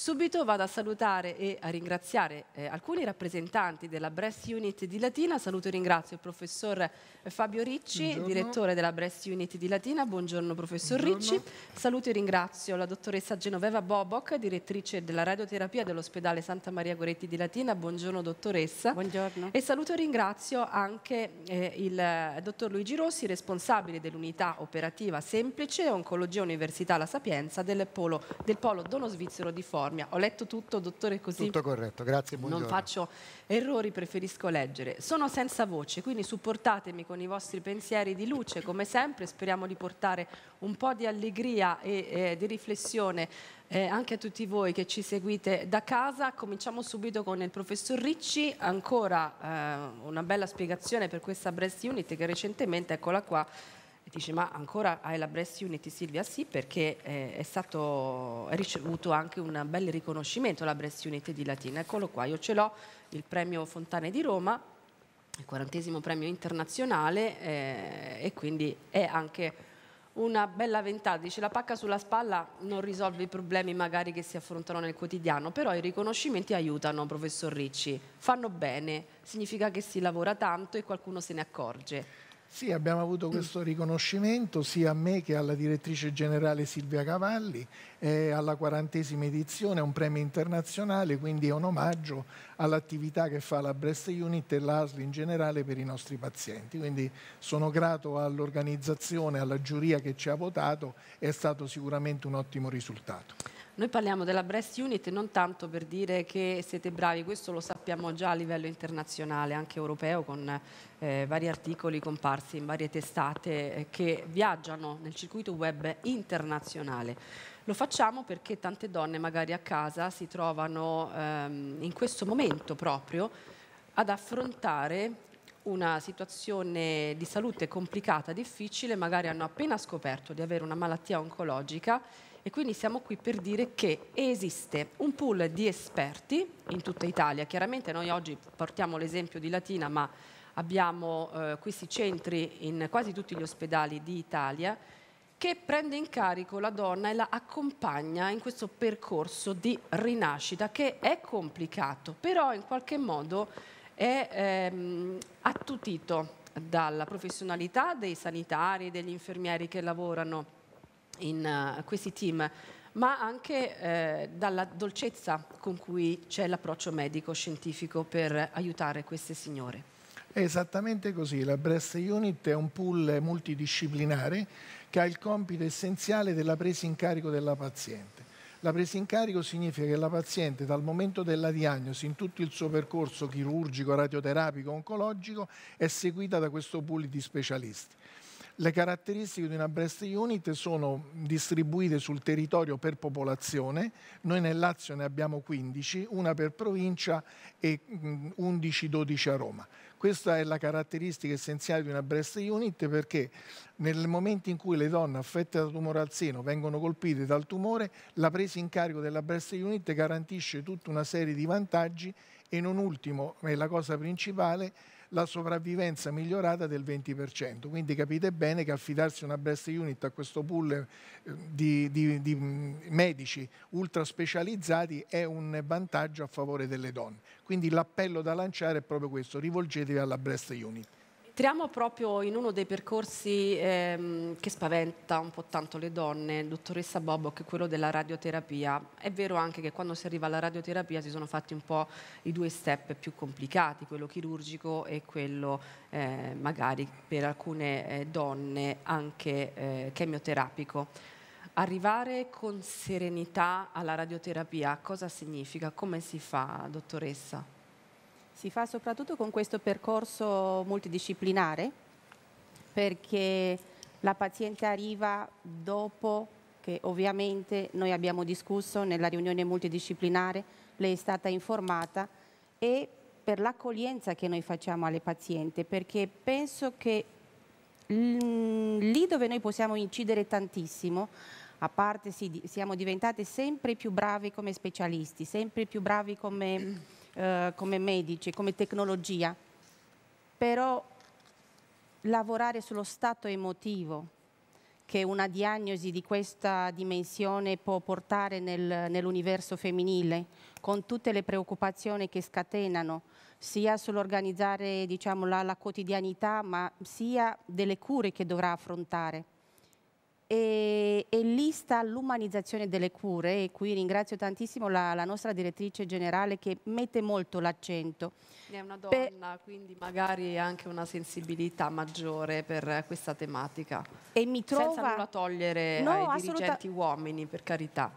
Subito vado a salutare e a ringraziare eh, alcuni rappresentanti della Breast Unit di Latina. Saluto e ringrazio il professor Fabio Ricci, Buongiorno. direttore della Breast Unit di Latina. Buongiorno professor Buongiorno. Ricci. Saluto e ringrazio la dottoressa Genoveva Boboc, direttrice della radioterapia dell'ospedale Santa Maria Goretti di Latina. Buongiorno dottoressa. Buongiorno. E saluto e ringrazio anche eh, il eh, dottor Luigi Rossi, responsabile dell'unità operativa semplice Oncologia Università La Sapienza del Polo, del Polo Dono Svizzero di Forno Stormia. Ho letto tutto, dottore, così. Tutto corretto, grazie, buongiorno. Non faccio errori, preferisco leggere. Sono senza voce, quindi supportatemi con i vostri pensieri di luce, come sempre. Speriamo di portare un po' di allegria e eh, di riflessione eh, anche a tutti voi che ci seguite da casa. Cominciamo subito con il professor Ricci, ancora eh, una bella spiegazione per questa Breast Unit che recentemente, eccola qua, e dice ma ancora hai la Breast Unit Silvia? Sì perché eh, è stato è ricevuto anche un bel riconoscimento la Breast Unit di Latina, eccolo qua, io ce l'ho, il premio Fontane di Roma, il quarantesimo premio internazionale eh, e quindi è anche una bella ventata, dice la pacca sulla spalla non risolve i problemi magari che si affrontano nel quotidiano, però i riconoscimenti aiutano, professor Ricci, fanno bene, significa che si lavora tanto e qualcuno se ne accorge. Sì, abbiamo avuto mm. questo riconoscimento sia a me che alla direttrice generale Silvia Cavalli, è alla quarantesima edizione, è un premio internazionale, quindi è un omaggio all'attività che fa la Breast Unit e l'ASL in generale per i nostri pazienti. Quindi sono grato all'organizzazione, alla giuria che ci ha votato, è stato sicuramente un ottimo risultato. Noi parliamo della Breast Unit non tanto per dire che siete bravi, questo lo sappiamo già a livello internazionale, anche europeo, con eh, vari articoli comparsi in varie testate eh, che viaggiano nel circuito web internazionale. Lo facciamo perché tante donne magari a casa si trovano ehm, in questo momento proprio ad affrontare una situazione di salute complicata, difficile, magari hanno appena scoperto di avere una malattia oncologica e quindi siamo qui per dire che esiste un pool di esperti in tutta Italia. Chiaramente noi oggi portiamo l'esempio di Latina, ma abbiamo eh, questi centri in quasi tutti gli ospedali d'Italia che prende in carico la donna e la accompagna in questo percorso di rinascita che è complicato, però in qualche modo è ehm, attutito dalla professionalità dei sanitari, degli infermieri che lavorano in uh, questi team, ma anche eh, dalla dolcezza con cui c'è l'approccio medico-scientifico per aiutare queste signore. È esattamente così, la Breast Unit è un pool multidisciplinare che ha il compito essenziale della presa in carico della paziente. La presa in carico significa che la paziente dal momento della diagnosi in tutto il suo percorso chirurgico, radioterapico, oncologico è seguita da questo pool di specialisti. Le caratteristiche di una breast unit sono distribuite sul territorio per popolazione, noi nel Lazio ne abbiamo 15, una per provincia e 11-12 mm, a Roma. Questa è la caratteristica essenziale di una breast unit perché nel momento in cui le donne affette da tumore al seno vengono colpite dal tumore, la presa in carico della breast unit garantisce tutta una serie di vantaggi e non ultimo, è la cosa principale, la sopravvivenza migliorata del 20%. Quindi capite bene che affidarsi una breast unit a questo pool eh, di, di, di mm, medici ultra specializzati è un vantaggio a favore delle donne. Quindi l'appello da lanciare è proprio questo, rivolgetevi alla breast unit. Entriamo proprio in uno dei percorsi ehm, che spaventa un po' tanto le donne, dottoressa Bobo, che è quello della radioterapia. È vero anche che quando si arriva alla radioterapia si sono fatti un po' i due step più complicati, quello chirurgico e quello eh, magari per alcune eh, donne anche eh, chemioterapico. Arrivare con serenità alla radioterapia cosa significa? Come si fa, dottoressa? Si fa soprattutto con questo percorso multidisciplinare perché la paziente arriva dopo che ovviamente noi abbiamo discusso nella riunione multidisciplinare, lei è stata informata e per l'accoglienza che noi facciamo alle pazienti perché penso che mm, lì dove noi possiamo incidere tantissimo a parte siamo diventate sempre più bravi come specialisti, sempre più bravi come eh, come medici, come tecnologia, però lavorare sullo stato emotivo che una diagnosi di questa dimensione può portare nel, nell'universo femminile, con tutte le preoccupazioni che scatenano, sia sull'organizzare diciamo, la, la quotidianità, ma sia delle cure che dovrà affrontare e, e lì sta l'umanizzazione delle cure e qui ringrazio tantissimo la, la, nostra direttrice generale che mette molto l'accento. È una donna, per... quindi magari anche una sensibilità maggiore per questa tematica. E mi trova... Senza nulla togliere no, ai assoluta... dirigenti uomini, per carità.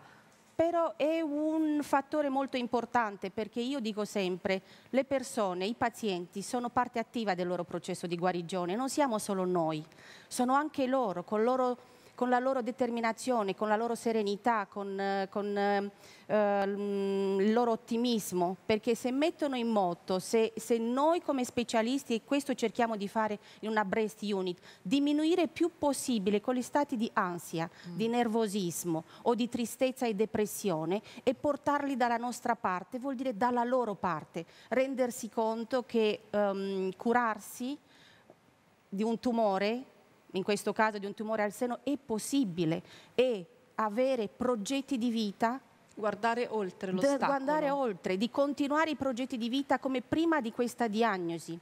Però è un fattore molto importante perché io dico sempre, le persone, i pazienti sono parte attiva del loro processo di guarigione, non siamo solo noi, sono anche loro, con loro con la loro determinazione, con la loro serenità, con, eh, con eh, mm, il loro ottimismo, perché se mettono in moto, se, se, noi come specialisti, e questo cerchiamo di fare in una breast unit, diminuire più possibile quegli stati di ansia, mm. di nervosismo o di tristezza e depressione e portarli dalla nostra parte, vuol dire dalla loro parte, rendersi conto che um, curarsi di un tumore in questo caso di un tumore al seno, è possibile e avere progetti di vita Guardare oltre lo stato. Guardare oltre, di continuare i progetti di vita come prima di questa diagnosi,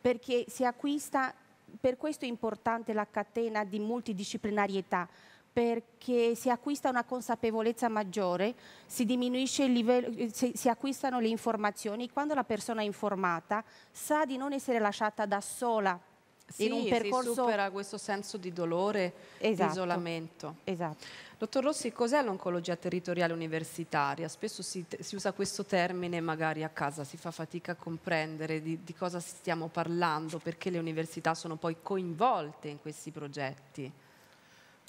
perché si acquista, per questo è importante la catena di multidisciplinarietà, perché si acquista una consapevolezza maggiore, si diminuisce il livello, si, si, acquistano le informazioni, quando la persona è informata sa di non essere lasciata da sola sì, in un percorso... si supera questo senso di dolore esatto. isolamento. Esatto. Dottor Rossi, cos'è l'oncologia territoriale universitaria? Spesso si, si, usa questo termine magari a casa, si fa fatica a comprendere di, di cosa stiamo parlando, perché le università sono poi coinvolte in questi progetti.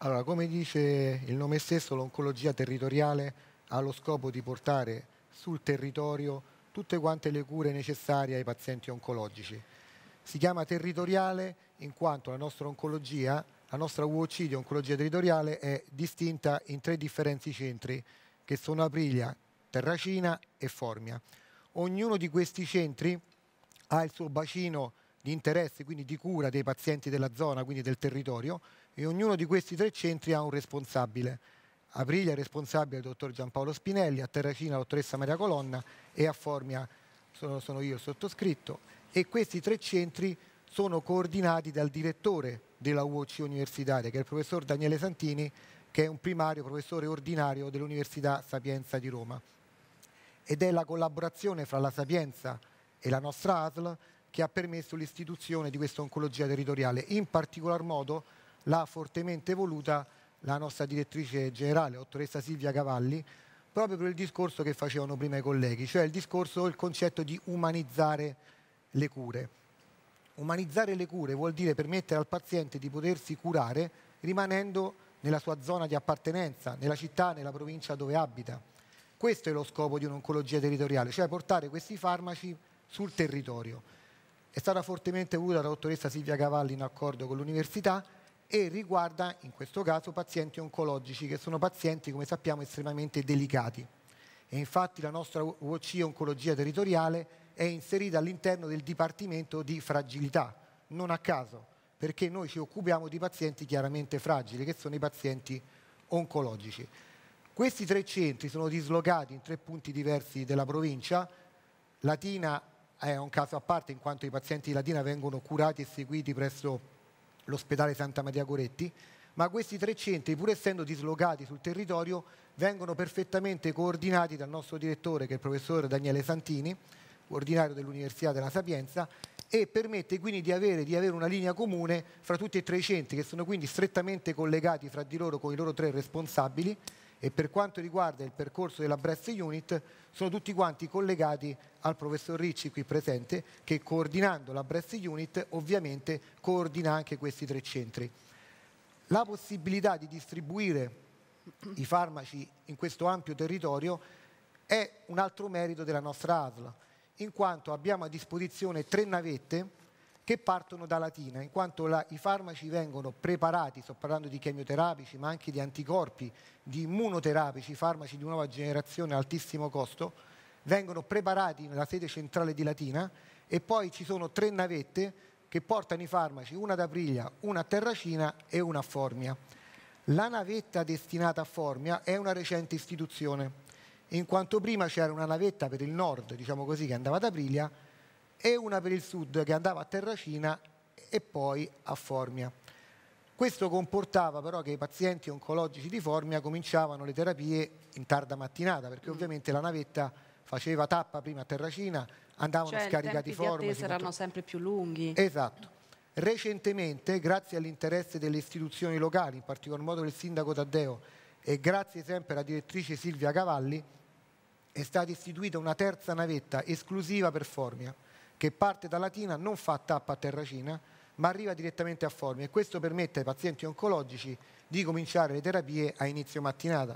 Allora, come dice il nome stesso, l'oncologia territoriale ha lo scopo di portare sul territorio tutte quante le cure necessarie ai pazienti oncologici si chiama territoriale in quanto la nostra oncologia, la nostra UOC di oncologia territoriale è distinta in tre differenti centri che sono Aprilia, Terracina e Formia. Ognuno di questi centri ha il suo bacino di interesse, quindi di cura dei pazienti della zona, quindi del territorio, e ognuno di questi tre centri ha un responsabile. Aprilia è responsabile il dottor Giampaolo Spinelli, a Terracina la dottoressa Maria Colonna e a Formia sono, sono io il sottoscritto e questi tre centri sono coordinati dal direttore della UOC universitaria, che è il professor Daniele Santini, che è un primario professore ordinario dell'Università Sapienza di Roma. Ed è la collaborazione fra la Sapienza e la nostra ASL che ha permesso l'istituzione di questa oncologia territoriale, in particolar modo l'ha fortemente voluta la nostra direttrice generale, dottoressa Silvia Cavalli, proprio per il discorso che facevano prima i colleghi, cioè il discorso, il concetto di umanizzare le cure. Umanizzare le cure vuol dire permettere al paziente di potersi curare rimanendo nella sua zona di appartenenza, nella città, nella provincia dove abita. Questo è lo scopo di un'oncologia territoriale, cioè portare questi farmaci sul territorio. È stata fortemente voluta la dottoressa Silvia Cavalli in accordo con l'università e riguarda in questo caso pazienti oncologici, che sono pazienti, come sappiamo, estremamente delicati. E infatti la nostra UOC Oncologia Territoriale è inserita all'interno del Dipartimento di Fragilità, non a caso, perché noi ci occupiamo di pazienti chiaramente fragili, che sono i pazienti oncologici. Questi tre centri sono dislocati in tre punti diversi della provincia. Latina è un caso a parte in quanto i pazienti di Latina vengono curati e seguiti presso l'ospedale Santa Maria Coretti, ma questi tre centri, pur essendo dislocati sul territorio, vengono perfettamente coordinati dal nostro direttore, che è il professor Daniele Santini, ordinario dell'Università della Sapienza e permette quindi di avere, di avere, una linea comune fra tutti e tre i centri che sono quindi strettamente collegati fra di loro con i loro tre responsabili e per quanto riguarda il percorso della Brest Unit sono tutti quanti collegati al professor Ricci qui presente che coordinando la Brest Unit ovviamente coordina anche questi tre centri. La possibilità di distribuire i farmaci in questo ampio territorio è un altro merito della nostra ASLA in quanto abbiamo a disposizione tre navette che partono da Latina, in quanto la, i farmaci vengono preparati, sto parlando di chemioterapici, ma anche di anticorpi, di immunoterapici, farmaci di nuova generazione a altissimo costo, vengono preparati nella sede centrale di Latina e poi ci sono tre navette che portano i farmaci, una ad Aprilia, una a Terracina e una a Formia. La navetta destinata a Formia è una recente istituzione in quanto prima c'era una navetta per il nord, diciamo così, che andava ad Aprilia e una per il sud che andava a Terracina e poi a Formia. Questo comportava però che i pazienti oncologici di Formia cominciavano le terapie in tarda mattinata, perché mm. ovviamente la navetta faceva tappa prima a Terracina, andavano cioè, scaricati Formia. I tempi erano sempre più lunghi. Esatto. Recentemente, grazie all'interesse delle istituzioni locali, in particolar modo del sindaco Taddeo, e grazie sempre alla direttrice Silvia Cavalli, è stata istituita una terza navetta esclusiva per Formia, che parte da Latina, non fa tappa a Terracina, ma arriva direttamente a Formia e questo permette ai pazienti oncologici di cominciare le terapie a inizio mattinata,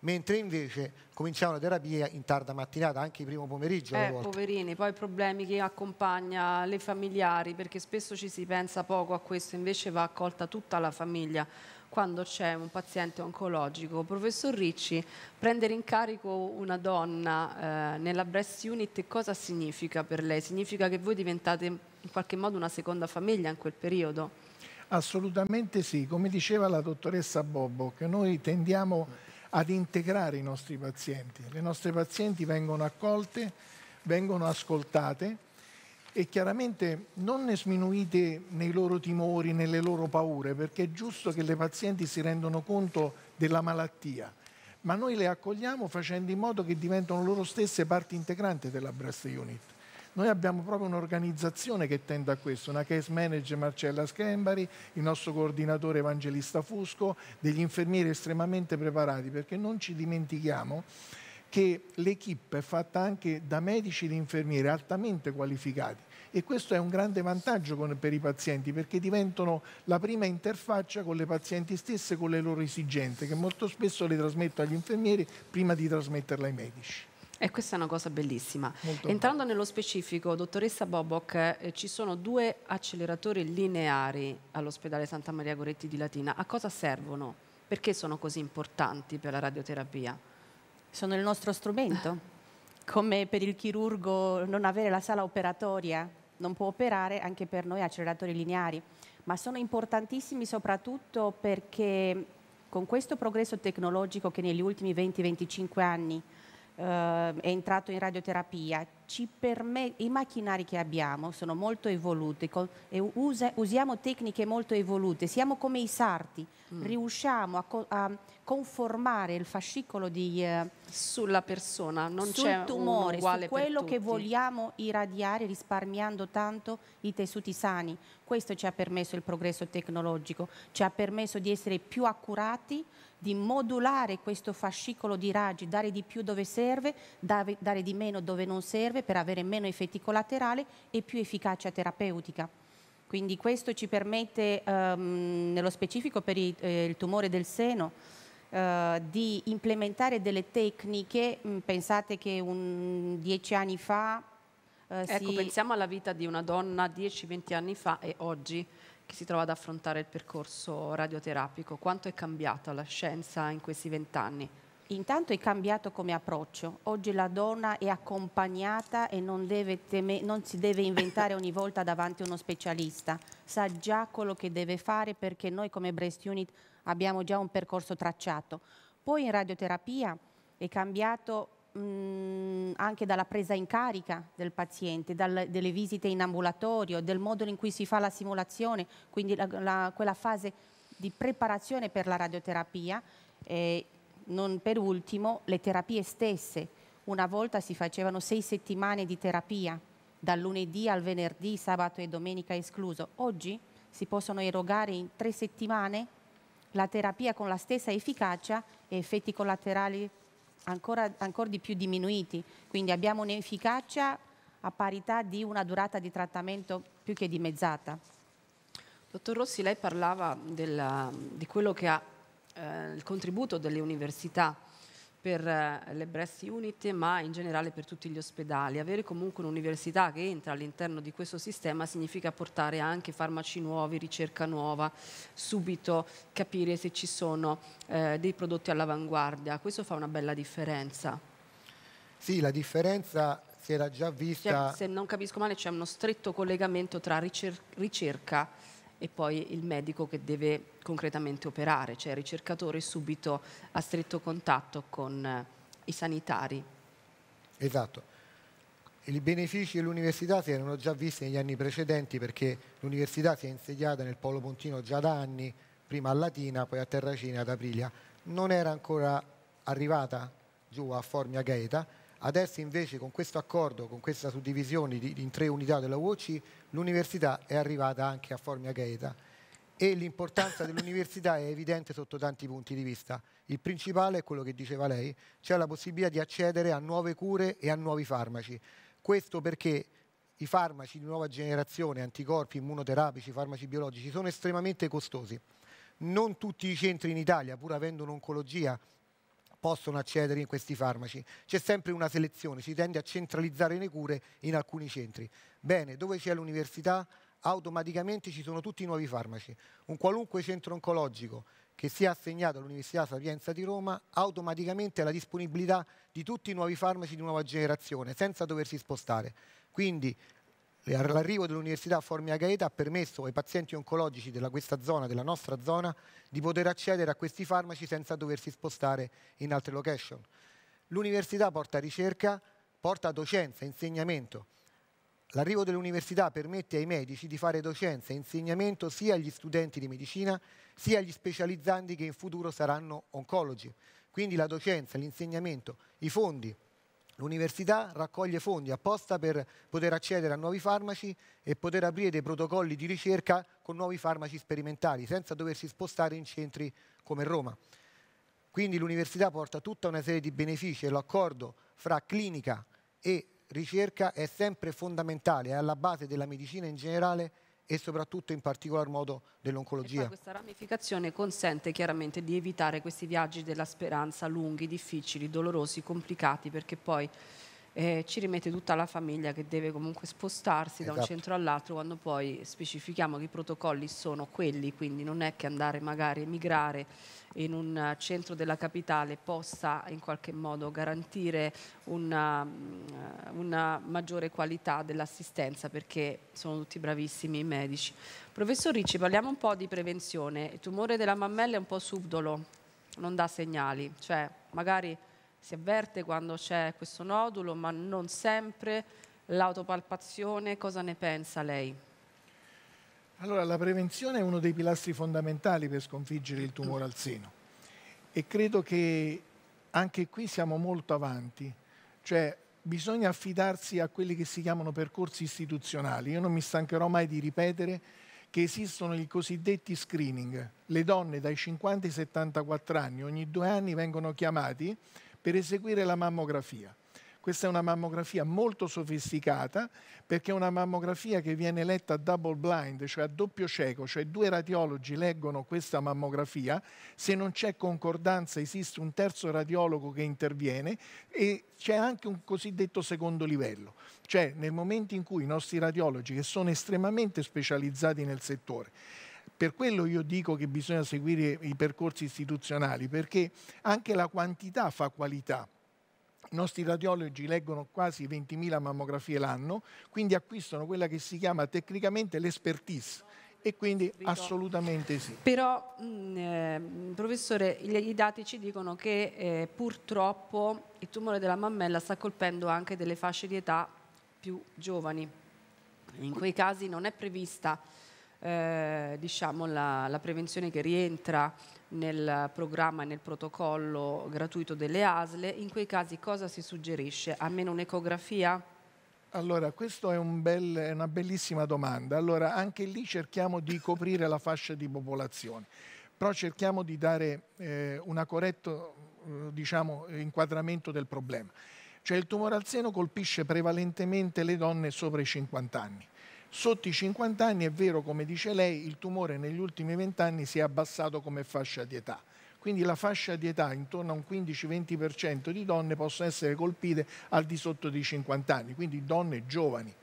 mentre invece cominciamo la terapia in tarda mattinata, anche il primo pomeriggio. Eh, poverini, poi problemi che accompagna le familiari, perché spesso ci si pensa poco a questo, invece va accolta tutta la famiglia quando c'è un paziente oncologico. Professor Ricci, prendere in carico una donna eh, nella breast unit cosa significa per lei? Significa che voi diventate in qualche modo una seconda famiglia in quel periodo? Assolutamente sì, come diceva la dottoressa Bobbo, che noi tendiamo ad integrare i nostri pazienti. Le nostre pazienti vengono accolte, vengono ascoltate, e chiaramente non ne sminuite nei loro timori, nelle loro paure, perché è giusto che le pazienti si rendano conto della malattia, ma noi le accogliamo facendo in modo che diventano loro stesse parte integrante della Breast Unit. Noi abbiamo proprio un'organizzazione che tende a questo, una case manager Marcella Scambari, il nostro coordinatore Evangelista Fusco, degli infermieri estremamente preparati, perché non ci dimentichiamo che l'equipe è fatta anche da medici e infermieri altamente qualificati e questo è un grande vantaggio con, per i pazienti perché diventano la prima interfaccia con le pazienti stesse, con le loro esigenze che molto spesso le trasmetto agli infermieri prima di trasmetterle ai medici. E questa è una cosa bellissima. Molto Entrando bello. nello specifico, dottoressa Boboc, eh, ci sono due acceleratori lineari all'ospedale Santa Maria Goretti di Latina. A cosa servono? Perché sono così importanti per la radioterapia? sono il nostro strumento. Come per il chirurgo non avere la sala operatoria non può operare, anche per noi acceleratori lineari, ma sono importantissimi soprattutto perché con questo progresso tecnologico che negli ultimi 20-25 anni eh, è entrato in radioterapia, i macchinari che abbiamo sono molto evoluti usa, usiamo tecniche molto evolute, siamo come i sarti, mm. riusciamo a, co a, conformare il fascicolo di, eh, sulla persona, non c'è tumore, uguale su quello che vogliamo irradiare risparmiando tanto i tessuti sani. Questo ci ha permesso il progresso tecnologico, ci ha permesso di essere più accurati, di modulare questo fascicolo di raggi, dare di più dove serve, dare di meno dove non serve breve per avere meno effetti collaterali e più efficacia terapeutica. Quindi questo ci permette, ehm, nello specifico per i, eh, il tumore del seno, eh, di implementare delle tecniche, mm, pensate che un, dieci anni fa... Eh, ecco, si... pensiamo alla vita di una donna 10-20 anni fa e oggi che si trova ad affrontare il percorso radioterapico. Quanto è cambiata la scienza in questi vent'anni? Intanto è cambiato come approccio, oggi la donna è accompagnata e non, non, si deve inventare ogni volta davanti a uno specialista, sa già quello che deve fare perché noi come Breast Unit abbiamo già un percorso tracciato. Poi in radioterapia è cambiato mh, anche dalla presa in carica del paziente, dal, delle visite in ambulatorio, del modo in cui si fa la simulazione, quindi la, la, quella fase di preparazione per la radioterapia. Eh, non per ultimo le terapie stesse. Una volta si facevano sei settimane di terapia, dal lunedì al venerdì, sabato e domenica escluso. Oggi si possono erogare in tre settimane la terapia con la stessa efficacia e effetti collaterali ancora, ancora di più diminuiti. Quindi abbiamo un'efficacia a parità di una durata di trattamento più che dimezzata. Dottor Rossi, lei parlava della, di quello che ha eh, il contributo delle università per eh, le Breast Unit, ma in generale per tutti gli ospedali. Avere comunque un'università che entra all'interno di questo sistema significa portare anche farmaci nuovi, ricerca nuova, subito capire se ci sono eh, dei prodotti all'avanguardia. Questo fa una bella differenza. Sì, la differenza si era già vista. Cioè, se non capisco male, c'è uno stretto collegamento tra ricerca e poi il medico che deve concretamente operare, cioè il ricercatore subito a stretto contatto con eh, i sanitari. Esatto. I benefici dell'università si erano già visti negli anni precedenti perché l'università si è insediata nel Polo Pontino già da anni, prima a Latina, poi a Terracina, ad Aprilia. Non era ancora arrivata giù a Formia Gaeta, adesso invece con questo accordo, con questa suddivisione in tre unità della UOC l'università è arrivata anche a Formia Gaeta e l'importanza dell'università è evidente sotto tanti punti di vista. Il principale è quello che diceva lei, cioè la possibilità di accedere a nuove cure e a nuovi farmaci. Questo perché i farmaci di nuova generazione, anticorpi, immunoterapici, farmaci biologici, sono estremamente costosi. Non tutti i centri in Italia, pur avendo un'oncologia, possono accedere in questi farmaci. C'è sempre una selezione, si tende a centralizzare le cure in alcuni centri. Bene, dove c'è l'università automaticamente ci sono tutti i nuovi farmaci. Un qualunque centro oncologico che sia assegnato all'Università Sapienza di Roma automaticamente ha la disponibilità di tutti i nuovi farmaci di nuova generazione senza doversi spostare. Quindi l'arrivo dell'Università Formia Gaeta ha permesso ai pazienti oncologici della questa zona, della nostra zona, di poter accedere a questi farmaci senza doversi spostare in altre location. L'università porta ricerca, porta docenza, insegnamento L'arrivo dell'università permette ai medici di fare docenza e insegnamento sia agli studenti di medicina sia agli specializzanti che in futuro saranno oncologi. Quindi la docenza, l'insegnamento, i fondi. L'università raccoglie fondi apposta per poter accedere a nuovi farmaci e poter aprire dei protocolli di ricerca con nuovi farmaci sperimentali senza doversi spostare in centri come Roma. Quindi l'università porta tutta una serie di benefici e l'accordo fra clinica e ricerca è sempre fondamentale, è alla base della medicina in generale e soprattutto in particolar modo dell'oncologia. Questa ramificazione consente chiaramente di evitare questi viaggi della speranza lunghi, difficili, dolorosi, complicati, perché poi eh, ci rimette tutta la famiglia che deve comunque spostarsi esatto. da un esatto. centro all'altro quando poi specifichiamo che i protocolli sono quelli, quindi non è che andare magari a emigrare in un centro della capitale possa in qualche modo garantire una, mm, una maggiore qualità dell'assistenza perché sono tutti bravissimi i medici. Professor Ricci, parliamo un po' di prevenzione. Il tumore della mammella è un po' subdolo, non dà segnali, cioè magari si avverte quando c'è questo nodulo, ma non sempre l'autopalpazione, cosa ne pensa lei? Allora, la prevenzione è uno dei pilastri fondamentali per sconfiggere il tumore al seno e credo che anche qui siamo molto avanti, cioè bisogna affidarsi a quelli che si chiamano percorsi istituzionali. Io non mi stancherò mai di ripetere che esistono i cosiddetti screening. Le donne dai 50 ai 74 anni ogni due anni vengono chiamati per eseguire la mammografia. Questa è una mammografia molto sofisticata perché è una mammografia che viene letta double blind, cioè a doppio cieco, cioè due radiologi leggono questa mammografia, se non c'è concordanza esiste un terzo radiologo che interviene e c'è anche un cosiddetto secondo livello, cioè nel momento in cui i nostri radiologi, che sono estremamente specializzati nel settore, per quello io dico che bisogna seguire i percorsi istituzionali, perché anche la quantità fa qualità. I nostri radiologi leggono quasi 20.000 mammografie l'anno, quindi acquistano quella che si chiama tecnicamente l'expertise e quindi assolutamente sì. Però, mm, eh, professore, i dati ci dicono che eh, purtroppo il tumore della mammella sta colpendo anche delle fasce di età più giovani. In quei casi non è prevista eh, diciamo la, la, prevenzione che rientra nel programma e nel protocollo gratuito delle ASLE, in quei casi cosa si suggerisce? Almeno un'ecografia? Allora, questa è un bel, una bellissima domanda. Allora, anche lì cerchiamo di coprire la fascia di popolazione, però cerchiamo di dare eh, un corretto eh, diciamo, inquadramento del problema. Cioè il tumore al seno colpisce prevalentemente le donne sopra i 50 anni Sotto i 50 anni è vero, come dice lei, il tumore negli ultimi 20 anni si è abbassato come fascia di età. Quindi la fascia di età intorno a un 15-20% di donne possono essere colpite al di sotto dei 50 anni, quindi donne giovani.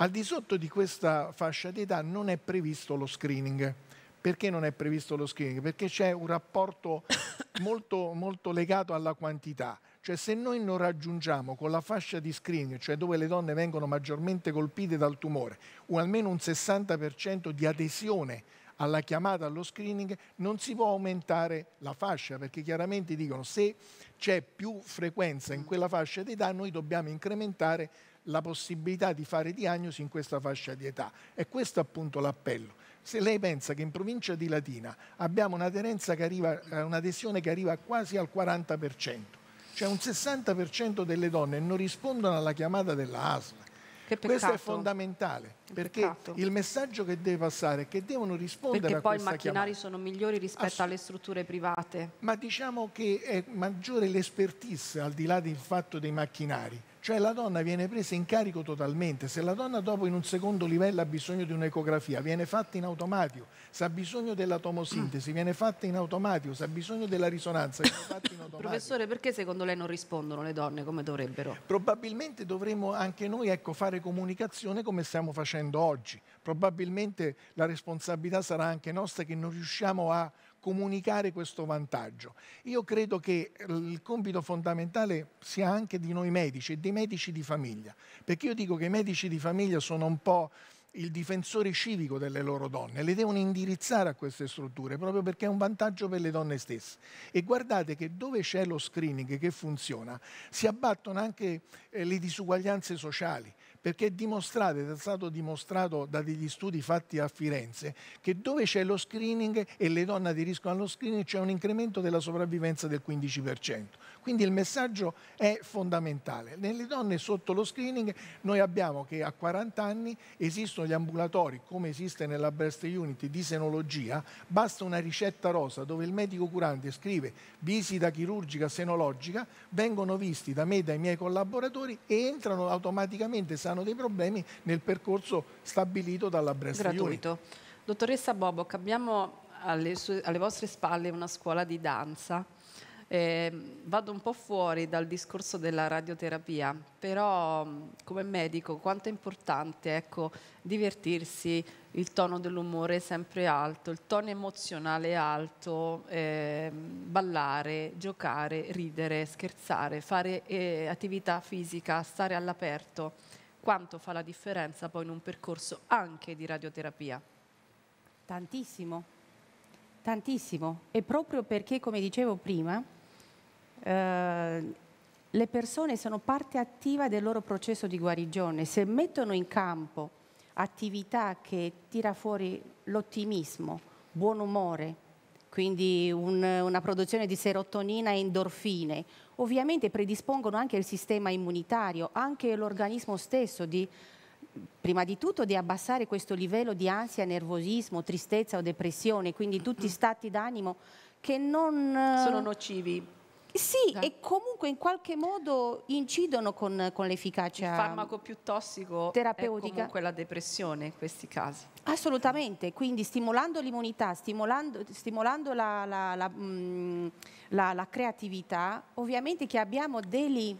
Al di sotto di questa fascia di età non è previsto lo screening. Perché non è previsto lo screening? Perché c'è un rapporto molto, molto legato alla quantità cioè se noi non raggiungiamo con la fascia di screening, cioè dove le donne vengono maggiormente colpite dal tumore, o almeno un 60% di adesione alla chiamata allo screening, non si può aumentare la fascia, perché chiaramente dicono se c'è più frequenza in mm. quella fascia di età, noi dobbiamo incrementare la possibilità di fare diagnosi in questa fascia di età. E questo è appunto l'appello. Se lei pensa che in provincia di Latina abbiamo eh, un'adesione che arriva quasi al 40%, cioè un 60% delle donne non rispondono alla chiamata della ASL. Questo è fondamentale perché il messaggio che deve passare è che devono rispondere perché a questa chiamata. Perché poi i macchinari sono migliori rispetto Ass alle strutture private. Ma diciamo che è maggiore l'expertise, al di là del fatto dei macchinari cioè la donna viene presa in carico totalmente. Se la donna dopo in un secondo livello ha bisogno di un'ecografia, viene fatta in automatico. Se ha bisogno della tomosintesi, viene fatta in automatico. Se ha bisogno della risonanza, viene fatta in automatico. Professore, perché secondo lei non rispondono le donne come dovrebbero? Probabilmente dovremmo anche noi ecco, fare comunicazione come stiamo facendo oggi. Probabilmente la responsabilità sarà anche nostra che non riusciamo a comunicare questo vantaggio. Io credo che il compito fondamentale sia anche di noi medici e dei medici di famiglia, perché io dico che i medici di famiglia sono un po' il difensore civico delle loro donne, le devono indirizzare a queste strutture proprio perché è un vantaggio per le donne stesse. E guardate che dove c'è lo screening che funziona, si abbattono anche eh, le disuguaglianze sociali perché è dimostrato, è stato dimostrato da degli studi fatti a Firenze, che dove c'è lo screening e le donne aderiscono allo screening c'è un incremento della sopravvivenza del 15%. Quindi il messaggio è fondamentale. Nelle donne sotto lo screening noi abbiamo che a 40 anni esistono gli ambulatori, come esiste nella breast unit di senologia, basta una ricetta rosa dove il medico curante scrive visita chirurgica senologica, vengono visti da me e dai miei collaboratori e entrano automaticamente, se hanno dei problemi, nel percorso stabilito dalla breast Gratuito. Unity. Dottoressa Boboc, abbiamo alle, sue, alle vostre spalle una scuola di danza eh, vado un po' fuori dal discorso della radioterapia, però mm, come medico quanto è importante ecco, divertirsi, il tono dell'umore è sempre alto, il tono emozionale è alto, eh, ballare, giocare, ridere, scherzare, fare eh, attività fisica, stare all'aperto, quanto fa la differenza poi in un percorso anche di radioterapia? Tantissimo, tantissimo e proprio perché come dicevo prima eh, le persone sono parte attiva del loro processo di guarigione, se mettono in campo attività che tira fuori l'ottimismo, buon umore, quindi un, una produzione di serotonina e endorfine, ovviamente predispongono anche il sistema immunitario, anche l'organismo stesso di prima di tutto di abbassare questo livello di ansia, nervosismo, tristezza o depressione, quindi tutti stati d'animo che non eh, sono nocivi sì, eh. e comunque in qualche modo incidono con, con l'efficacia. Il farmaco più tossico terapeutica. è comunque la depressione in questi casi. Assolutamente, quindi stimolando l'immunità, stimolando, stimolando la, la, la, mm, la creatività, ovviamente che abbiamo degli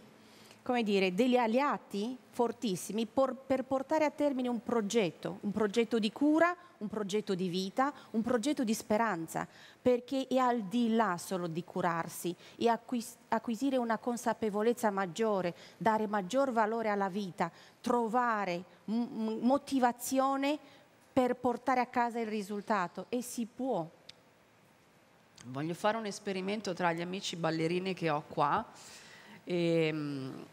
come dire, degli aliati fortissimi por, per portare a termine un progetto, un progetto di cura, un progetto di vita, un progetto di speranza, perché è al di là solo di curarsi e acquis acquisire una consapevolezza maggiore, dare maggior valore alla vita, trovare motivazione per portare a casa il risultato e si può. Voglio fare un esperimento tra gli amici ballerini che ho qua. E, ehm,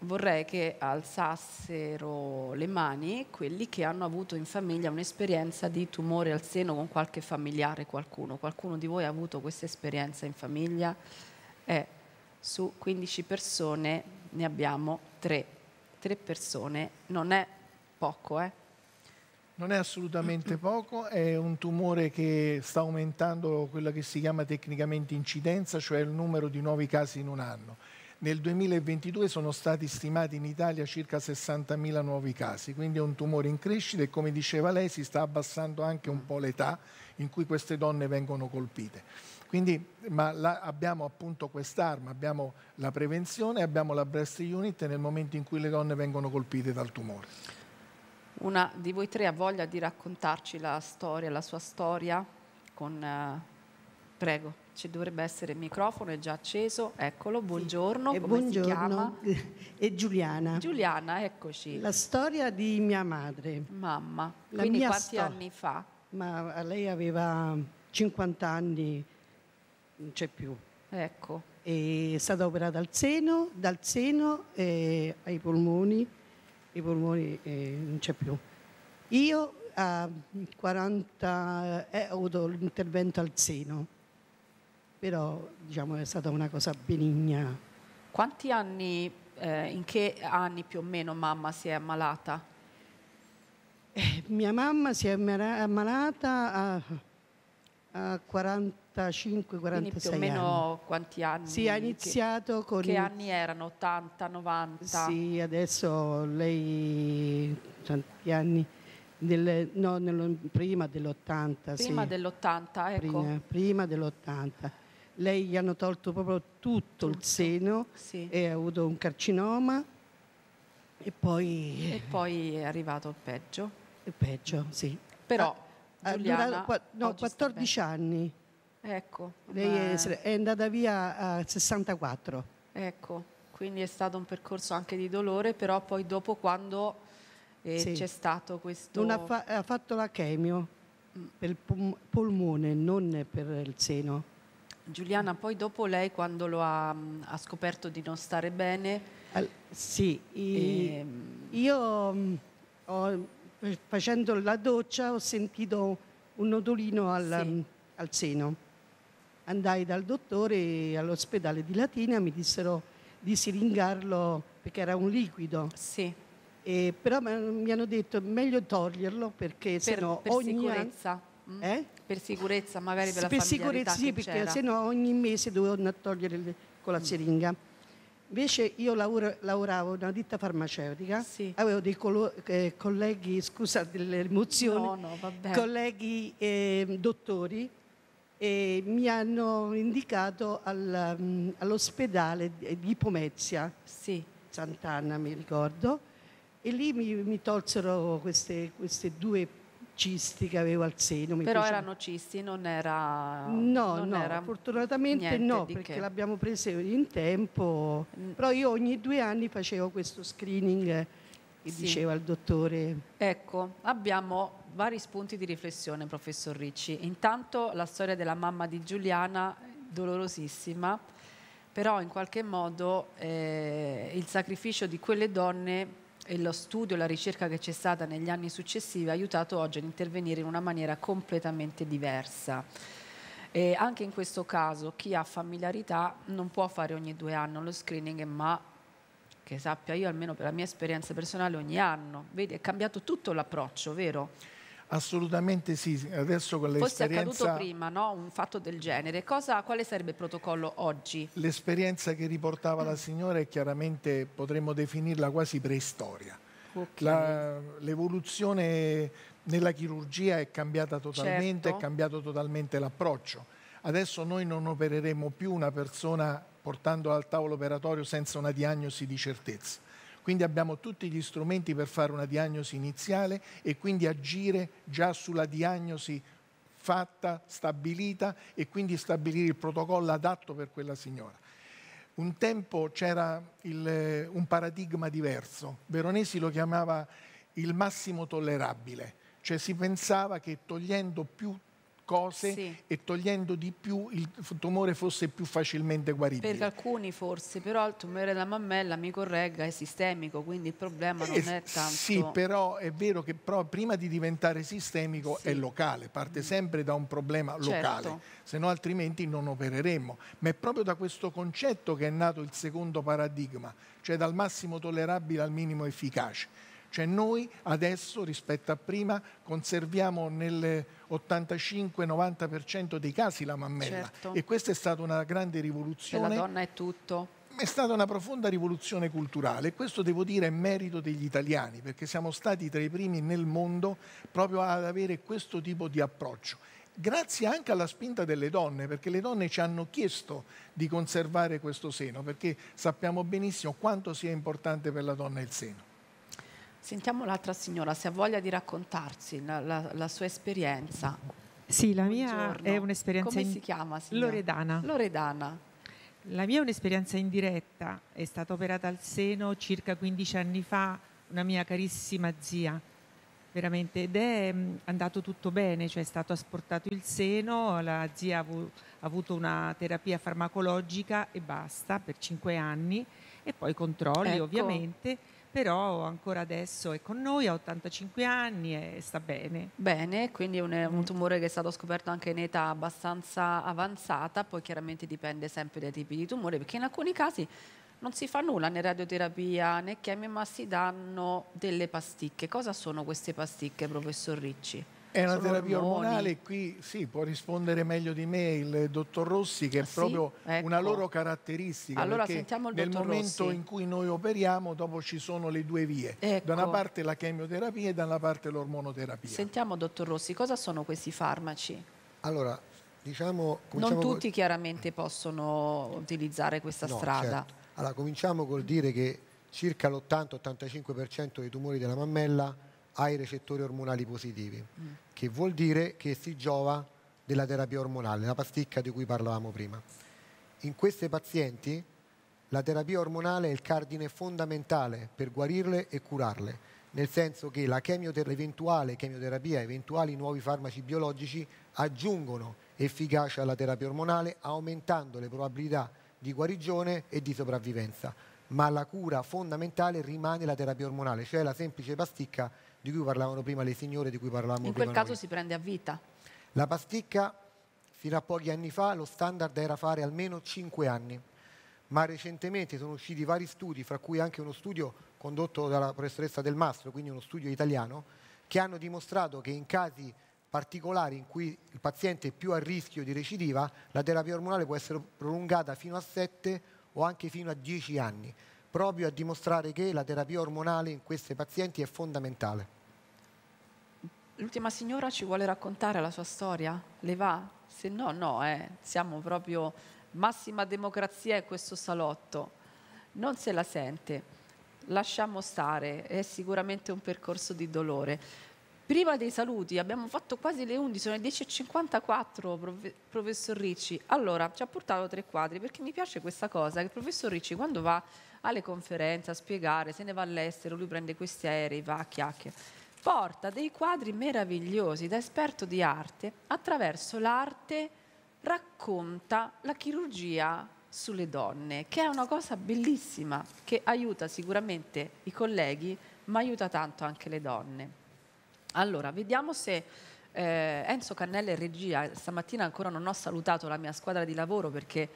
vorrei che alzassero le mani quelli che hanno avuto in famiglia un'esperienza di tumore al seno con qualche familiare, qualcuno. Qualcuno di voi ha avuto questa esperienza in famiglia? Eh, su 15 persone ne abbiamo 3. 3 persone non è poco, eh? Non è assolutamente poco, è un tumore che sta aumentando quella che si chiama tecnicamente incidenza, cioè il numero di nuovi casi in un anno nel 2022 sono stati stimati in Italia circa 60.000 nuovi casi, quindi è un tumore in crescita e come diceva lei si sta abbassando anche un mm. po' l'età in cui queste donne vengono colpite. Quindi la, abbiamo appunto quest'arma, abbiamo la prevenzione, abbiamo la breast unit nel momento in cui le donne vengono colpite dal tumore. Una di voi tre ha voglia di raccontarci la storia, la sua storia con... Eh, prego. Ci dovrebbe essere il microfono, è già acceso, eccolo, buongiorno, e come buongiorno. E Giuliana. Giuliana, eccoci. La storia di mia madre. Mamma, La quindi quanti stor- anni fa? Ma lei aveva 50 anni, non c'è più. Ecco. E è stata operata al seno, dal seno eh, ai polmoni, i polmoni eh, non c'è più. Io a 40 eh, ho avuto l'intervento al seno però diciamo, è stata una cosa benigna. Quanti anni, eh, in che anni più o meno mamma si è ammalata? Eh, mia mamma si è ammalata a, a 45-46 più o meno anni. quanti anni? Sì, ha iniziato che, con... Che anni erano? 80, 90? Sì, adesso lei... tanti anni... Del, no, nello, prima dell'80. Prima sì. dell'80, ecco. Prima, prima dell'80 lei gli hanno tolto proprio tutto, tutto. il seno sì. e ha avuto un carcinoma e poi... E poi è arrivato il peggio. Il peggio, sì. Però ha, ah, ah, Giuliana... Ha no, 14 anni. Ecco. Lei beh. è andata via a 64. Ecco, quindi è stato un percorso anche di dolore, però poi dopo quando eh, sì. c'è stato questo... Non ha, fa ha fatto la chemio mm. per il polmone, non per il seno. Giuliana, poi dopo lei quando lo ha, mm, ha scoperto di non stare bene... All sì, e... Ehm, io mm, ho, eh, facendo la doccia ho sentito un nodolino al, sì. Mm, al seno. Andai dal dottore all'ospedale di Latina, mi dissero di siringarlo perché era un liquido. Sì. E, però mi hanno detto meglio toglierlo perché per, sennò per ogni sicurezza. An... Eh? per sicurezza magari per la per sicurezza sì perché se no ogni mese dovevo togliere le, con la mm. siringa invece io lavoro, lavoravo in una ditta farmaceutica sì. avevo dei eh, colleghi scusa dell'emozione no, no, colleghi eh, dottori e mi hanno indicato al, mm, all'ospedale di Pomezia sì. Sant'Anna mi ricordo e lì mi, mi tolsero queste, queste due cisti che avevo al seno. Mi Però piaceva. erano cisti, non era... No, non no, era fortunatamente no, perché l'abbiamo presa in tempo. Mm. Però io ogni due anni facevo questo screening che sì. diceva il dottore. Ecco, abbiamo vari spunti di riflessione, professor Ricci. Intanto la storia della mamma di Giuliana, dolorosissima, però in qualche modo eh, il sacrificio di quelle donne e lo studio e la ricerca che c'è stata negli anni successivi ha aiutato oggi ad intervenire in una maniera completamente diversa. E anche in questo caso chi ha familiarità non può fare ogni due anni lo screening, ma che sappia io, almeno per la mia esperienza personale, ogni anno. Vedi, è cambiato tutto l'approccio, vero? Assolutamente sì, adesso con l'esperienza... è accaduto prima, no? Un fatto del genere. Cosa, quale sarebbe il protocollo oggi? L'esperienza che riportava la mm. signora è chiaramente, potremmo definirla quasi preistoria. Okay. l'evoluzione nella chirurgia è cambiata totalmente, certo. è cambiato totalmente l'approccio. Adesso noi non opereremo più una persona portandola al tavolo operatorio senza una diagnosi di certezza quindi abbiamo tutti gli strumenti per fare una diagnosi iniziale e quindi agire già sulla diagnosi fatta, stabilita e quindi stabilire il protocollo adatto per quella signora. Un tempo c'era il, un paradigma diverso, Veronesi lo chiamava il massimo tollerabile, cioè si pensava che togliendo più cose sì. e togliendo di più il tumore fosse più facilmente guarito. Per alcuni forse, però il tumore della mammella, mi corregga, è sistemico, quindi il problema eh, non è tanto... Sì, però è vero che però prima di diventare sistemico sì. è locale, parte mm. sempre da un problema certo. locale, se no altrimenti non opereremmo. Ma è proprio da questo concetto che è nato il secondo paradigma, cioè dal massimo tollerabile al minimo efficace cioè noi adesso rispetto a prima conserviamo nel 85-90% dei casi la mammella certo. e questa è stata una grande cioè, rivoluzione. Per la donna è tutto è stata una profonda rivoluzione culturale e questo devo dire è merito degli italiani perché siamo stati tra i primi nel mondo proprio ad avere questo tipo di approccio. Grazie anche alla spinta delle donne, perché le donne ci hanno chiesto di conservare questo seno, perché sappiamo benissimo quanto sia importante per la donna il seno. Sentiamo l'altra signora, se ha voglia di raccontarsi la, la, la sua esperienza. Sì, la Buongiorno. mia è un'esperienza... Come in... si chiama? Signora? Loredana. Loredana. La mia è un'esperienza indiretta, è stata operata al seno circa 15 anni fa, una mia carissima zia, veramente, ed è mm, andato tutto bene, cioè è stato asportato il seno, la zia ha avuto una terapia farmacologica e basta per 5 anni e poi controlli ecco. ovviamente però ancora adesso è con noi, ha 85 anni e sta bene. Bene, quindi è un, un, tumore che è stato scoperto anche in età abbastanza avanzata, poi chiaramente dipende sempre dai tipi di tumore, perché in alcuni casi non si fa nulla né radioterapia né chemio, ma si danno delle pasticche. Cosa sono queste pasticche, professor Ricci? È una terapia ormoni. ormonale, qui sì, può rispondere meglio di me il dottor Rossi, che è proprio ecco. una loro caratteristica. Allora sentiamo il Nel momento Rossi. in cui noi operiamo, dopo ci sono le due vie, ecco. da una ecco. parte la chemioterapia e dalla parte l'ormonoterapia. Sentiamo, dottor Rossi, cosa sono questi farmaci? Allora, diciamo... Non tutti col... chiaramente possono utilizzare questa no, strada. Certo. Allora, cominciamo col dire che circa l'80-85% dei tumori della mammella ai recettori ormonali positivi, mm. che vuol dire che si giova della terapia ormonale, la pasticca di cui parlavamo prima. In queste pazienti la terapia ormonale è il cardine fondamentale per guarirle e curarle, nel senso che la chemioterapia, eventuale chemioterapia, eventuali nuovi farmaci biologici aggiungono efficacia alla terapia ormonale, aumentando le probabilità di guarigione e di sopravvivenza. Ma la cura fondamentale rimane la terapia ormonale, cioè la semplice pasticca di cui parlavano prima le signore, di cui parlavamo In prima In quel caso noi. si prende a vita. La pasticca, fino a pochi anni fa, lo standard era fare almeno 5 anni, ma recentemente sono usciti vari studi, fra cui anche uno studio condotto dalla professoressa Del Mastro, quindi uno studio italiano, che hanno dimostrato che in casi particolari in cui il paziente è più a rischio di recidiva, la terapia ormonale può essere prolungata fino a 7 o anche fino a 10 anni, proprio a dimostrare che la terapia ormonale in questi pazienti è fondamentale l'ultima signora ci vuole raccontare la sua storia? Le va? Se no, no, eh. siamo proprio massima democrazia in questo salotto. Non se la sente. Lasciamo stare, è sicuramente un percorso di dolore. Prima dei saluti, abbiamo fatto quasi le 11, sono le 10.54, professor Ricci. Allora, ci ha portato tre quadri perché mi piace questa cosa, che il professor Ricci quando va alle conferenze a spiegare, se ne va all'estero, lui prende questi aerei, va a chiacchierare porta dei quadri meravigliosi da esperto di arte, attraverso l'arte racconta la chirurgia sulle donne, che è una cosa bellissima, che aiuta sicuramente i colleghi, ma aiuta tanto anche le donne. Allora, vediamo se eh, Enzo Cannella è regia, stamattina ancora non ho salutato la mia squadra di lavoro perché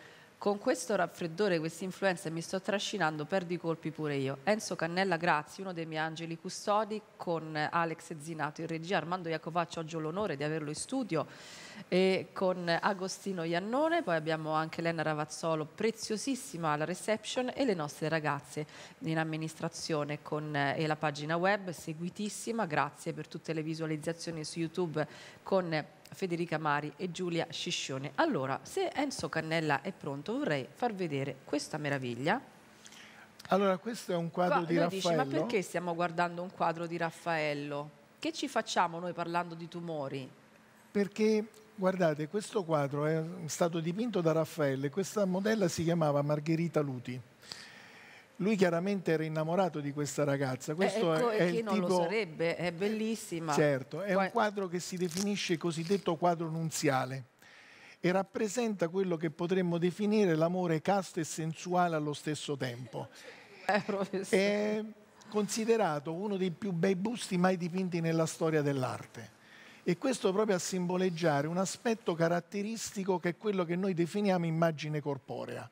con questo raffreddore, questa influenza mi sto trascinando, perdo i colpi pure io. Enzo Cannella Grazi, uno dei miei angeli custodi, con Alex Zinato in regia, Armando Iacovaccio, oggi ho l'onore di averlo in studio e con Agostino Iannone, poi abbiamo anche Elena Ravazzolo, preziosissima alla reception e le nostre ragazze in amministrazione con, eh, e la pagina web seguitissima, grazie per tutte le visualizzazioni su YouTube con Federica Mari e Giulia Sciscione. Allora, se Enzo Cannella è pronto, vorrei far vedere questa meraviglia. Allora, questo è un quadro Qua, di Raffaello. Dici, ma perché stiamo guardando un quadro di Raffaello? Che ci facciamo noi parlando di tumori? perché guardate, questo quadro è stato dipinto da Raffaele, questa modella si chiamava Margherita Luti. Lui chiaramente era innamorato di questa ragazza. Eh, questo eh, ecco, è, è chi non tipo... lo sarebbe? È bellissima. Certo, è Qua... un quadro che si definisce cosiddetto quadro nunziale e rappresenta quello che potremmo definire l'amore casto e sensuale allo stesso tempo. Eh, è considerato uno dei più bei busti mai dipinti nella storia dell'arte. E questo proprio a simboleggiare un aspetto caratteristico che è quello che noi definiamo immagine corporea.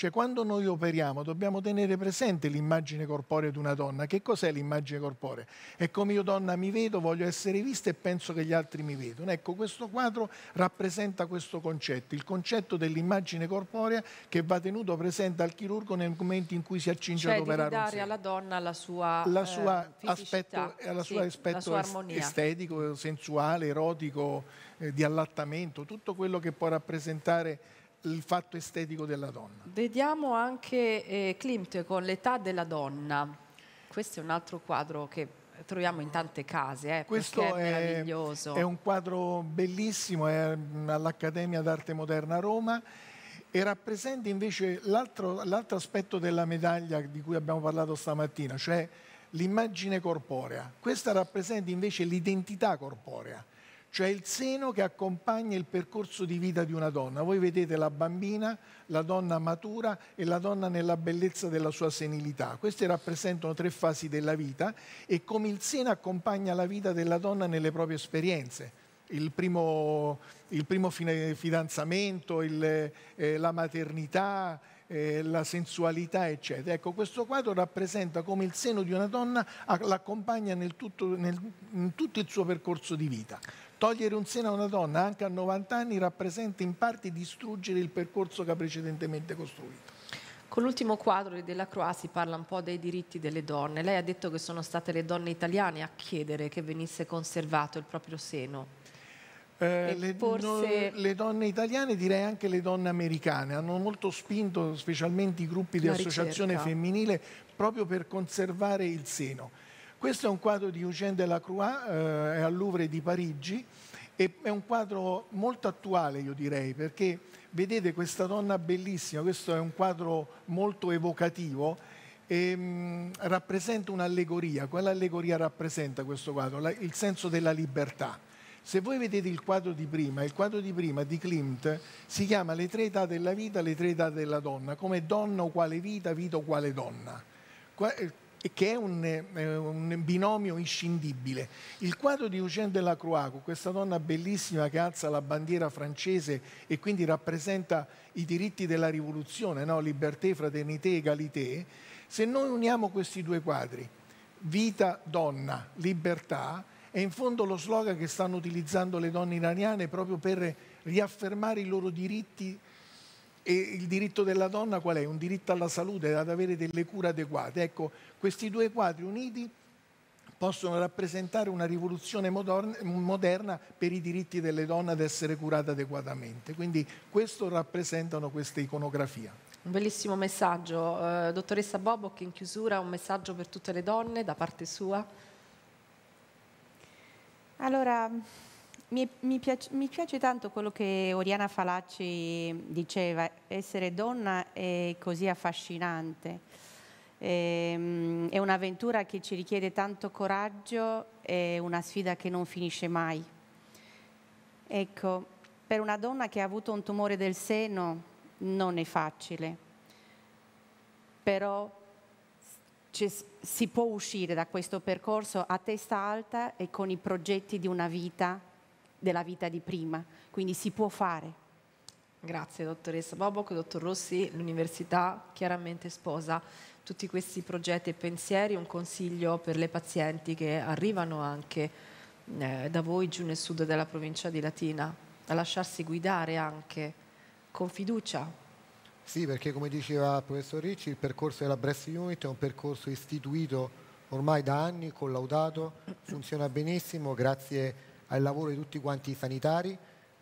Cioè quando noi operiamo dobbiamo tenere presente l'immagine corporea di una donna. Che cos'è l'immagine corporea? È come io donna mi vedo, voglio essere vista e penso che gli altri mi vedono. Ecco, questo quadro rappresenta questo concetto, il concetto dell'immagine corporea che va tenuto presente al chirurgo nel momento in cui si accinge cioè, ad operare. Cioè dare alla donna la sua, la sua eh, aspetto, alla eh, sì, aspetto la sua armonia. estetico, sensuale, erotico, eh, di allattamento, tutto quello che può rappresentare il fatto estetico della donna. Vediamo anche eh, Klimt con l'età della donna. Questo è un altro quadro che troviamo in tante case, eh, questo è, è, meraviglioso. È un quadro bellissimo, è all'Accademia d'Arte Moderna a Roma e rappresenta invece l'altro aspetto della medaglia di cui abbiamo parlato stamattina, cioè l'immagine corporea. Questa rappresenta invece l'identità corporea cioè il seno che accompagna il percorso di vita di una donna. Voi vedete la bambina, la donna matura e la donna nella bellezza della sua senilità. Queste rappresentano tre fasi della vita e come il seno accompagna la vita della donna nelle proprie esperienze. Il primo, il primo fidanzamento, il, eh, la maternità, eh, la sensualità, eccetera. Ecco, questo quadro rappresenta come il seno di una donna l'accompagna nel tutto, nel, in tutto il suo percorso di vita. Togliere un seno a una donna anche a 90 anni rappresenta in parte distruggere il percorso che ha precedentemente costruito. Con l'ultimo quadro della Croix si parla un po' dei diritti delle donne. Lei ha detto che sono state le donne italiane a chiedere che venisse conservato il proprio seno. Eh, le, forse... no, le, donne italiane, direi anche le donne americane, hanno molto spinto specialmente i gruppi di La associazione ricerca. femminile proprio per conservare il seno. Questo è un quadro di Eugène Delacroix, eh, è al Louvre di Parigi, e è un quadro molto attuale, io direi, perché vedete questa donna bellissima, questo è un quadro molto evocativo, e, ehm, mh, rappresenta un'allegoria. Quell'allegoria rappresenta questo quadro? La, il senso della libertà. Se voi vedete il quadro di prima, il quadro di prima di Klimt si chiama Le tre età della vita, le tre età della donna, come donna uguale vita, vita uguale donna. Qua, eh, che è un, un, binomio inscindibile. Il quadro di Eugène Delacroix, con questa donna bellissima che alza la bandiera francese e quindi rappresenta i diritti della rivoluzione, no? liberté, fraternité, égalité, se noi uniamo questi due quadri, vita, donna, libertà, è in fondo lo slogan che stanno utilizzando le donne iraniane proprio per riaffermare i loro diritti e il diritto della donna qual è? Un diritto alla salute, ad avere delle cure adeguate. Ecco, questi due quadri uniti possono rappresentare una rivoluzione moderna per i diritti delle donne ad essere curate adeguatamente. Quindi questo rappresentano questa iconografia. Un bellissimo messaggio. Eh, dottoressa Bobo, che in chiusura un messaggio per tutte le donne da parte sua. Allora, mi, mi, piace, mi, piace, tanto quello che Oriana Falacci diceva, essere donna è così affascinante, ehm, è un'avventura che ci richiede tanto coraggio, è una sfida che non finisce mai. Ecco, per una donna che ha avuto un tumore del seno non è facile, però si può uscire da questo percorso a testa alta e con i progetti di una vita della vita di prima, quindi si può fare. Grazie dottoressa Boboc, dottor Rossi, l'università chiaramente sposa tutti questi progetti e pensieri, un consiglio per le pazienti che arrivano anche eh, da voi giù nel sud della provincia di Latina, a lasciarsi guidare anche con fiducia. Sì, perché come diceva il professor Ricci, il percorso della Breast Unit è un percorso istituito ormai da anni, collaudato, funziona benissimo grazie a al lavoro di tutti quanti i sanitari,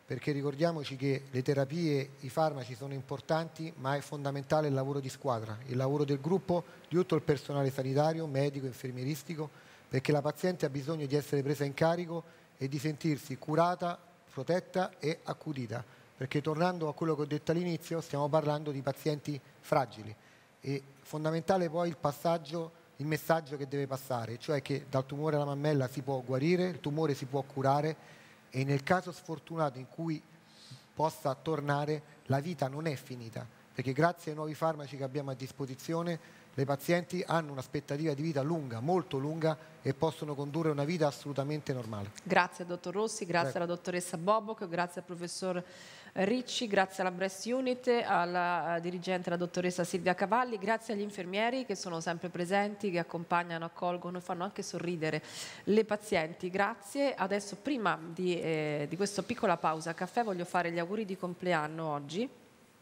perché ricordiamoci che le terapie, i farmaci sono importanti, ma è fondamentale il lavoro di squadra, il lavoro del gruppo, di tutto il personale sanitario, medico, infermieristico, perché la paziente ha bisogno di essere presa in carico e di sentirsi curata, protetta e accudita, perché tornando a quello che ho detto all'inizio, stiamo parlando di pazienti fragili. E fondamentale poi il passaggio il messaggio che deve passare, cioè che dal tumore alla mammella si può guarire, il tumore si può curare e nel caso sfortunato in cui possa tornare la vita non è finita, perché grazie ai nuovi farmaci che abbiamo a disposizione le pazienti hanno un'aspettativa di vita lunga, molto lunga e possono condurre una vita assolutamente normale. Grazie al dottor Rossi, grazie Prego. alla dottoressa Boboc, grazie al professor Ricci, grazie alla Breast Unit, alla eh, dirigente, la dottoressa Silvia Cavalli, grazie agli infermieri che sono sempre presenti, che accompagnano, accolgono e fanno anche sorridere le pazienti. Grazie. Adesso prima di, eh, di questa piccola pausa a caffè voglio fare gli auguri di compleanno oggi